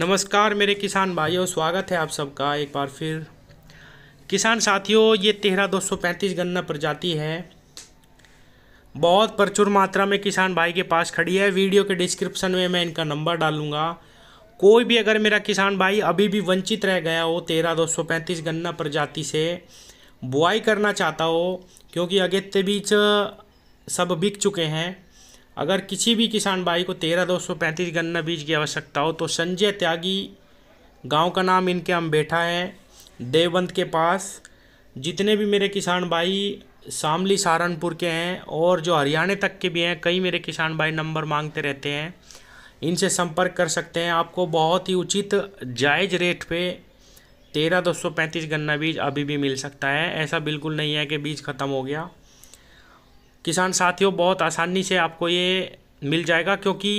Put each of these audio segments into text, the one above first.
नमस्कार मेरे किसान भाइयों स्वागत है आप सबका एक बार फिर किसान साथियों ये तेरह दो सौ पैंतीस गन्ना प्रजाति है बहुत प्रचुर मात्रा में किसान भाई के पास खड़ी है वीडियो के डिस्क्रिप्शन में मैं इनका नंबर डालूंगा कोई भी अगर मेरा किसान भाई अभी भी वंचित रह गया हो तेरह दो सौ पैंतीस गन्ना प्रजाति से बुआई करना चाहता हो क्योंकि अगेत्य बीच सब बिक चुके हैं अगर किसी भी किसान भाई को तेरह दो सौ पैंतीस गन्ना बीज की आवश्यकता हो तो संजय त्यागी गांव का नाम इनके हम बैठा है देवबंद के पास जितने भी मेरे किसान भाई शामली सहारनपुर के हैं और जो हरियाणा तक के भी हैं कई मेरे किसान भाई नंबर मांगते रहते हैं इनसे संपर्क कर सकते हैं आपको बहुत ही उचित जायज़ रेट पे तेरह दो सौ पैंतीस गन्ना बीज अभी भी मिल सकता है ऐसा बिल्कुल नहीं है कि बीज ख़त्म हो गया किसान साथियों बहुत आसानी से आपको ये मिल जाएगा क्योंकि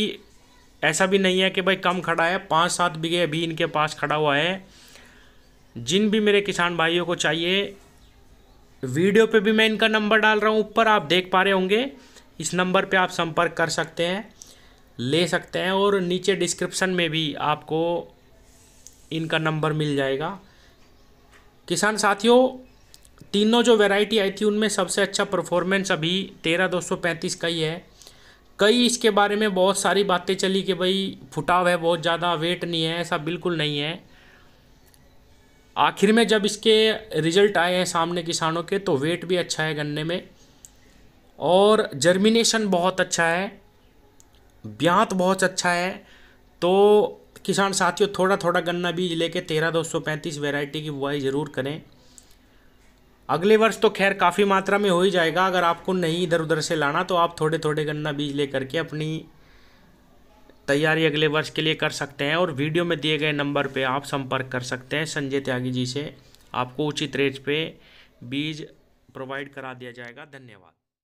ऐसा भी नहीं है कि भाई कम खड़ा है पाँच सात बीघे अभी इनके पास खड़ा हुआ है जिन भी मेरे किसान भाइयों को चाहिए वीडियो पे भी मैं इनका नंबर डाल रहा हूँ ऊपर आप देख पा रहे होंगे इस नंबर पे आप संपर्क कर सकते हैं ले सकते हैं और नीचे डिस्क्रिप्शन में भी आपको इनका नंबर मिल जाएगा किसान साथियों तीनों जो वैरायटी आई थी उनमें सबसे अच्छा परफॉर्मेंस अभी तेरह दो सौ पैंतीस का ही है कई इसके बारे में बहुत सारी बातें चली कि भाई फुटाव है बहुत ज़्यादा वेट नहीं है ऐसा बिल्कुल नहीं है आखिर में जब इसके रिजल्ट आए हैं सामने किसानों के तो वेट भी अच्छा है गन्ने में और जर्मिनेशन बहुत अच्छा है ब्यांत बहुत अच्छा है तो किसान साथियों थोड़ा थोड़ा गन्ना बीज लेके तेरह दो सौ पैंतीस वेराइटी की बुआई ज़रूर करें अगले वर्ष तो खैर काफ़ी मात्रा में हो ही जाएगा अगर आपको नहीं इधर उधर से लाना तो आप थोड़े थोड़े गन्ना बीज ले करके अपनी तैयारी अगले वर्ष के लिए कर सकते हैं और वीडियो में दिए गए नंबर पे आप संपर्क कर सकते हैं संजय त्यागी जी से आपको उचित रेट पे बीज प्रोवाइड करा दिया जाएगा धन्यवाद